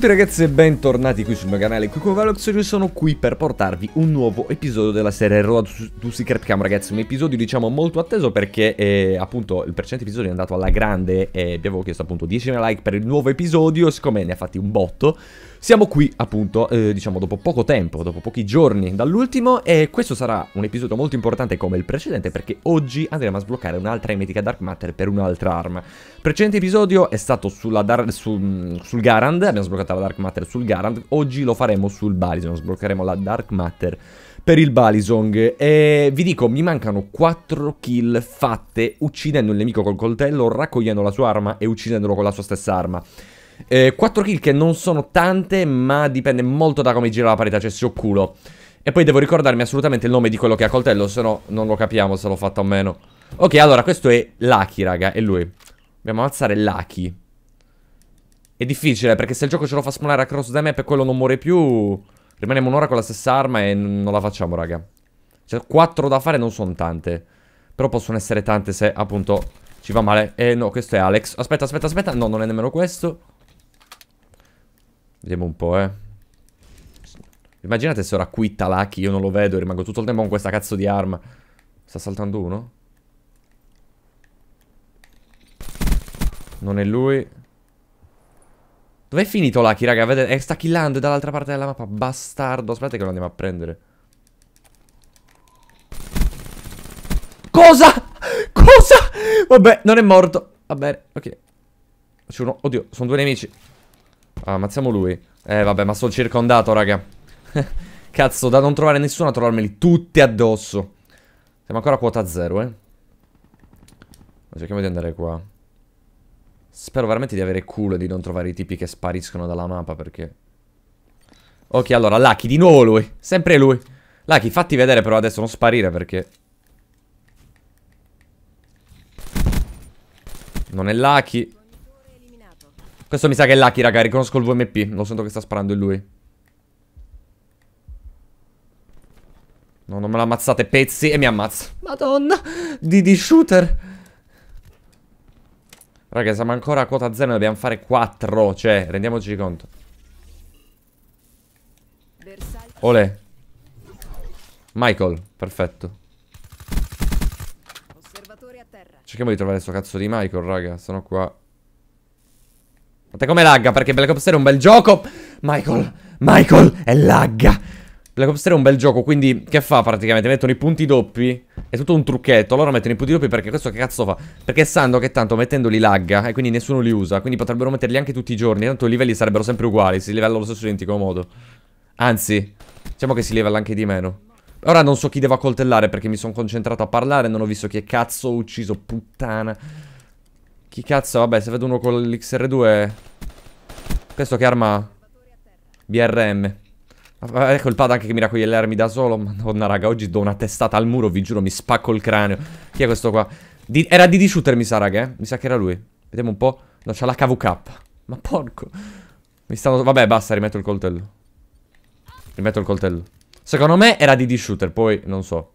tutti ragazzi e bentornati qui sul mio canale, qui con Valox io sono qui per portarvi un nuovo episodio della serie Road to Secret Cam ragazzi, un episodio diciamo molto atteso perché eh, appunto il precedente episodio è andato alla grande e vi avevo chiesto appunto 10.000 like per il nuovo episodio, siccome ne ha fatti un botto, siamo qui appunto eh, diciamo dopo poco tempo, dopo pochi giorni dall'ultimo e questo sarà un episodio molto importante come il precedente perché oggi andremo a sbloccare un'altra emetica Dark Matter per un'altra arma. Il precedente episodio è stato sulla dar- su, sul Garand, abbiamo sbloccato la Dark Matter sul Garand, oggi lo faremo sul Balisong, sbloccheremo la Dark Matter per il Balisong. E vi dico, mi mancano 4 kill fatte uccidendo il nemico col coltello, raccogliendo la sua arma e uccidendolo con la sua stessa arma. Eh, 4 kill che non sono tante, ma dipende molto da come gira la parità, cioè se ho culo. E poi devo ricordarmi assolutamente il nome di quello che ha coltello, se no non lo capiamo se l'ho fatto o meno. Ok, allora, questo è Lucky, raga, è lui. Dobbiamo ammazzare Lucky. È difficile, perché se il gioco ce lo fa spawnare across the map e quello non muore più... Rimaniamo un'ora con la stessa arma e non la facciamo, raga. Cioè, quattro da fare non sono tante. Però possono essere tante se, appunto, ci va male. Eh, no, questo è Alex. Aspetta, aspetta, aspetta. No, non è nemmeno questo. Vediamo un po', eh. Immaginate se ora quitta Lucky, io non lo vedo e rimango tutto il tempo con questa cazzo di arma. Sta saltando uno? Non è lui. Dov'è finito Lucky, raga? Vedete? Eh, sta killando è dall'altra parte della mappa. Bastardo. Aspetta che lo andiamo a prendere. Cosa? Cosa? Vabbè, non è morto. Va bene, ok. C'è uno. Oddio, sono due nemici. Ah, ammazziamo lui. Eh, vabbè, ma sono circondato, raga. Cazzo, da non trovare nessuno a trovarmeli tutti addosso. Siamo ancora a quota zero, eh. Cerchiamo di andare qua. Spero veramente di avere culo e di non trovare i tipi che spariscono dalla mappa perché... Ok, allora, Lucky, di nuovo lui. Sempre lui. Lucky, fatti vedere però adesso, non sparire perché... Non è Lucky. Questo mi sa che è Lucky, raga, riconosco il VMP. Lo sento che sta sparando in lui. No, non me l'ammazzate, pezzi, e mi ammazza. Madonna, Didi Shooter. Raga, siamo ancora a quota 0 dobbiamo fare 4, cioè, rendiamoci conto. Olè. Michael, perfetto. Cerchiamo di trovare sto cazzo di Michael, raga, sono qua. Guardate come lagga, perché Black Ops 3 è un bel gioco. Michael, Michael, è lagga. Black Ops 3 è un bel gioco, quindi che fa praticamente? Mettono i punti doppi, è tutto un trucchetto, loro mettono i punti doppi perché questo che cazzo fa? Perché sanno che tanto mettendoli lagga e quindi nessuno li usa, quindi potrebbero metterli anche tutti i giorni, tanto i livelli sarebbero sempre uguali, si livella allo stesso identico modo. Anzi, diciamo che si livella anche di meno. Ora non so chi devo accoltellare perché mi sono concentrato a parlare, non ho visto chi cazzo ho ucciso, puttana. Chi cazzo, vabbè, se vedo uno con l'XR2... Questo che arma... BRM. Ecco ah, il pad anche che mi raccoglie le armi da solo. Madonna, raga, oggi do una testata al muro, vi giuro, mi spacco il cranio. Chi è questo qua? Di era DD Shooter, mi sa, raga, eh? Mi sa che era lui. Vediamo un po'. No, c'ha la KVK. Ma porco. Mi stanno... Vabbè, basta, rimetto il coltello. Rimetto il coltello. Secondo me era DD Shooter, poi non so.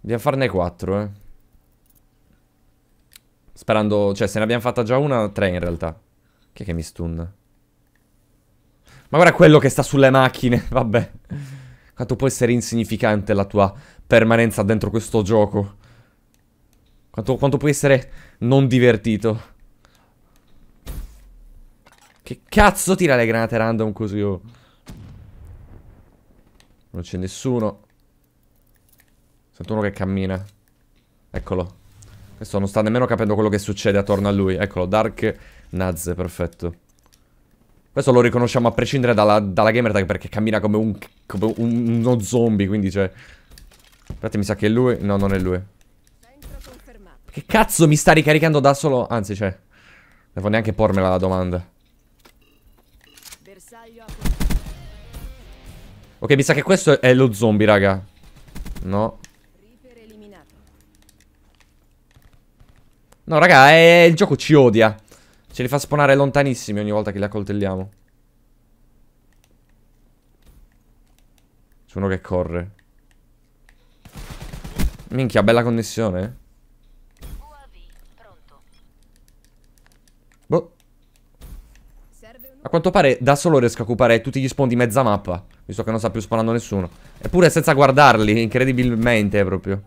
Dobbiamo farne quattro eh. Sperando... Cioè, se ne abbiamo fatta già una, tre in realtà. Chi è che mi stunna? Ma guarda quello che sta sulle macchine, vabbè. Quanto può essere insignificante la tua permanenza dentro questo gioco. Quanto, quanto puoi essere non divertito. Che cazzo tira le granate random così? Oh? Non c'è nessuno. Sento uno che cammina. Eccolo. Questo non sta nemmeno capendo quello che succede attorno a lui. Eccolo, Dark Naz, perfetto. Questo lo riconosciamo a prescindere dalla, dalla gamer tag perché cammina come, un, come un, uno zombie, quindi cioè... Infatti mi sa che è lui... No, non è lui. Che cazzo mi sta ricaricando da solo? Anzi, cioè... devo neanche pormela la domanda. Ok, mi sa che questo è lo zombie, raga. No. No, raga, è... il gioco ci odia. Ce li fa spawnare lontanissimi ogni volta che li accoltelliamo. C'è uno che corre. Minchia, bella connessione. Eh. Boh. A quanto pare da solo riesco a occupare tutti gli spawn di mezza mappa. Visto che non sta più spawnando nessuno. Eppure senza guardarli, incredibilmente proprio.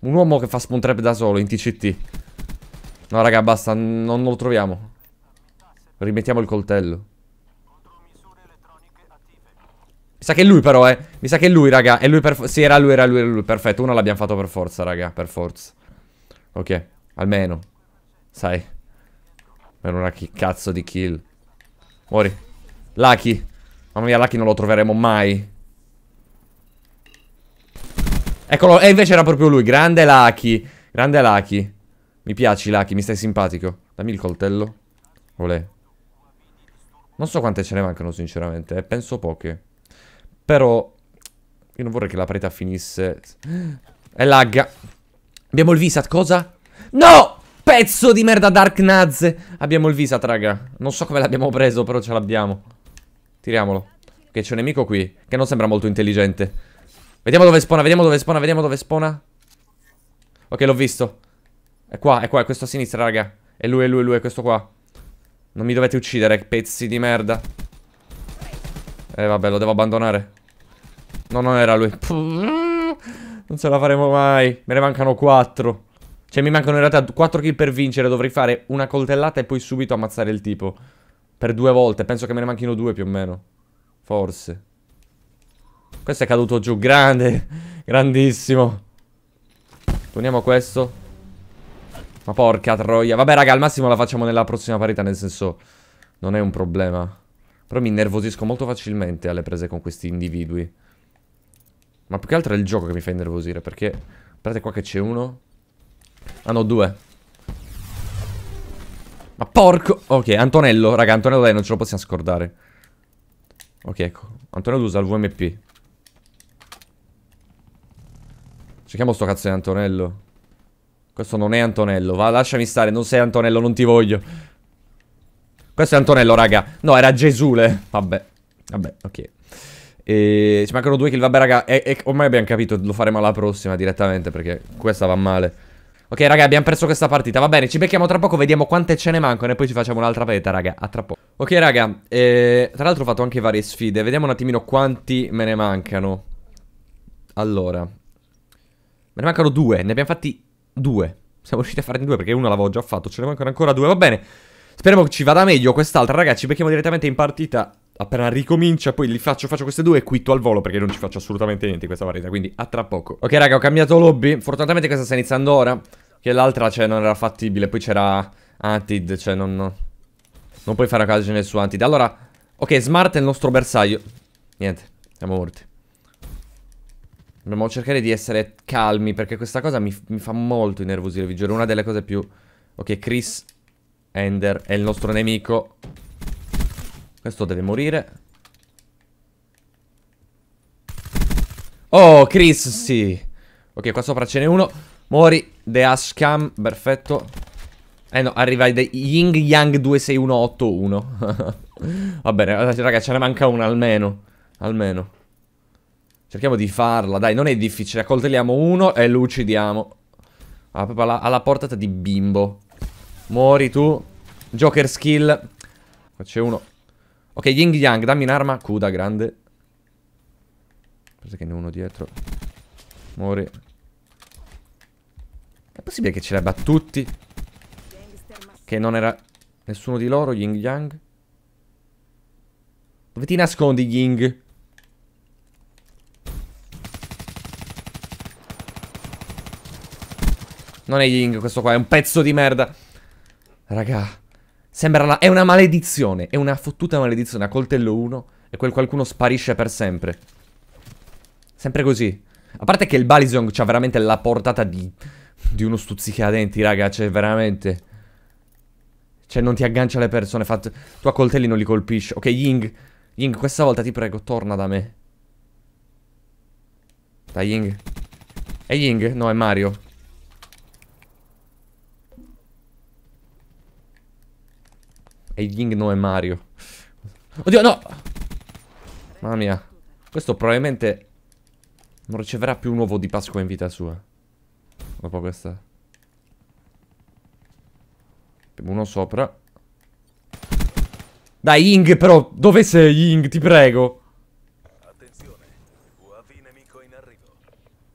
Un uomo che fa spawn trap da solo in TCT. No, raga, basta, non lo troviamo. Rimettiamo il coltello. Mi sa che è lui però, eh. Mi sa che è lui, raga. È lui per Sì, era lui, era lui, era lui. Perfetto, uno l'abbiamo fatto per forza, raga. Per forza. Ok, almeno. Sai. Per una cazzo di kill. Muori. Lucky. Mamma mia, Lucky non lo troveremo mai. Eccolo, e invece era proprio lui. Grande Lucky. Grande Lucky. Mi piaci, Lucky, mi stai simpatico. Dammi il coltello. Olè. Non so quante ce ne mancano, sinceramente. Eh. Penso poche. Però... Io non vorrei che la preta finisse... È lagga. Abbiamo il Visat, cosa? No! Pezzo di merda Dark Naz! Abbiamo il Visat, raga. Non so come l'abbiamo preso, però ce l'abbiamo. Tiriamolo. Che c'è un nemico qui, che non sembra molto intelligente. Vediamo dove spona, vediamo dove spona, vediamo dove spona. Ok, l'ho visto. È qua, è qua, è questo a sinistra, raga. È lui, è lui, è lui, è questo qua. Non mi dovete uccidere, pezzi di merda. Eh, vabbè, lo devo abbandonare. No, non era lui. Non ce la faremo mai. Me ne mancano quattro. Cioè, mi mancano in realtà quattro kill per vincere. Dovrei fare una coltellata e poi subito ammazzare il tipo. Per due volte. Penso che me ne manchino due più o meno. Forse. Questo è caduto giù. Grande. Grandissimo. Toniamo questo. Ma porca troia. Vabbè, raga, al massimo la facciamo nella prossima parità, nel senso... Non è un problema. Però mi innervosisco molto facilmente alle prese con questi individui. Ma più che altro è il gioco che mi fa innervosire, perché... Guardate qua che c'è uno. Ah no, due. Ma porco... Ok, Antonello, raga, Antonello dai, non ce lo possiamo scordare. Ok, ecco. Antonello usa il VMP. Cerchiamo sto cazzo di Antonello. Questo non è Antonello. Va, lasciami stare. Non sei Antonello, non ti voglio. Questo è Antonello, raga. No, era Gesule. Vabbè. Vabbè, ok. E ci mancano due kill. Vabbè, raga. E, e, ormai abbiamo capito. Lo faremo alla prossima direttamente. Perché questa va male. Ok, raga, abbiamo perso questa partita. Va bene, ci becchiamo tra poco. Vediamo quante ce ne mancano. E poi ci facciamo un'altra peta, raga. A tra poco. Ok, raga. Eh, tra l'altro ho fatto anche varie sfide. Vediamo un attimino quanti me ne mancano. Allora. Me ne mancano due. Ne abbiamo fatti due. Siamo riusciti a farne due perché una l'avevo già fatto. Ce ne mancano ancora due. Va bene. Speriamo che ci vada meglio quest'altra, ragazzi. Becchiamo direttamente in partita. Appena ricomincia, poi li faccio, faccio queste due e quitto al volo perché non ci faccio assolutamente niente in questa partita. Quindi a tra poco. Ok, raga, ho cambiato lobby. Fortunatamente questa sta iniziando ora. Che l'altra, cioè, non era fattibile. Poi c'era Antid, cioè, non. Non puoi fare a casa su Antid. Allora. Ok, Smart è il nostro bersaglio. Niente, siamo morti. Dobbiamo cercare di essere calmi perché questa cosa mi, mi fa molto innervosire, vi giuro. Una delle cose più... Ok, Chris Ender è il nostro nemico. Questo deve morire. Oh, Chris, sì. Ok, qua sopra ce n'è uno. Mori, The Ashcam, perfetto. Eh no, arriva il Ying Yang 26181. Va bene, ragazzi, ce ne manca uno almeno. Almeno. Cerchiamo di farla, dai, non è difficile. Accoltelliamo uno e lo uccidiamo. Ah, alla, alla portata di bimbo. Muori tu. Joker skill. Qua c'è uno. Ok, Ying Yang, dammi un'arma. Cuda, grande. Penso che ne è uno dietro. Muori. È possibile che ce l'ebba tutti? Che non era nessuno di loro, Ying Yang? Dove ti nascondi, Ying? Non è Ying questo qua, è un pezzo di merda. Raga, sembra la... è una maledizione, è una fottuta maledizione. A coltello uno e quel qualcuno sparisce per sempre. Sempre così. A parte che il Balizong c'ha veramente la portata di... Di uno stuzzicadenti, raga, cioè veramente... Cioè non ti aggancia le persone, fatto... tu a coltelli non li colpisci. Ok, Ying, Ying, questa volta ti prego, torna da me. Dai, Ying. È Ying? No, è Mario. E Ying non è Mario. Oddio, no! Mamma mia. Questo probabilmente non riceverà più un uovo di Pasqua in vita sua. Dopo questa. Uno sopra. Dai, Ying, però, dove sei, Ying? Ti prego.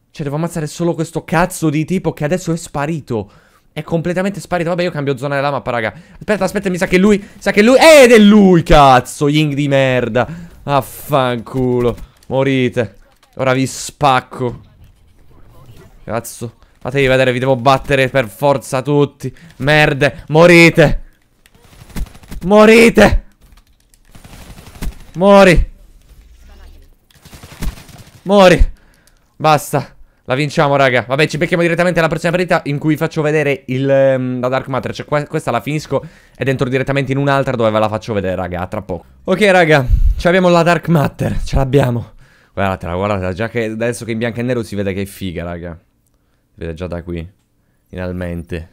Cioè, devo ammazzare solo questo cazzo di tipo che adesso è sparito. È completamente sparito. Vabbè, io cambio zona della mappa, raga. Aspetta, aspetta, mi sa che lui. Sa che lui. Ed è lui, cazzo. Ying di merda. Affanculo. Morite. Ora vi spacco. Cazzo. Fatevi vedere, vi devo battere per forza tutti. Merde. Morite. Morite. Mori. Mori. Basta. La vinciamo, raga. Vabbè, ci becchiamo direttamente alla prossima partita in cui vi faccio vedere il, um, la Dark Matter. Cioè, qua, questa la finisco ed entro direttamente in un'altra dove ve la faccio vedere, raga, tra poco. Ok, raga, ci abbiamo la Dark Matter. Ce l'abbiamo. Guardatela, guardatela. Già che adesso che in bianco e nero si vede che è figa, raga. Si vede già da qui. Finalmente.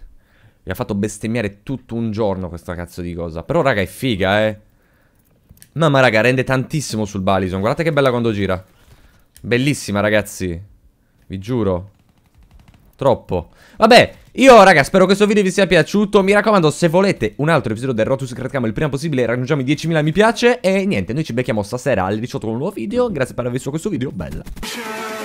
Mi ha fatto bestemmiare tutto un giorno questa cazzo di cosa. Però, raga, è figa, eh. Mamma, raga, rende tantissimo sul Balison. Guardate che bella quando gira. Bellissima, ragazzi. Vi giuro. Troppo. Vabbè, io raga spero che questo video vi sia piaciuto Mi raccomando se volete un altro episodio del Rotus Secret Cretcam il prima possibile Raggiungiamo i 10.000 mi piace E niente, noi ci becchiamo stasera alle 18 con un nuovo video Grazie per aver visto questo video, bella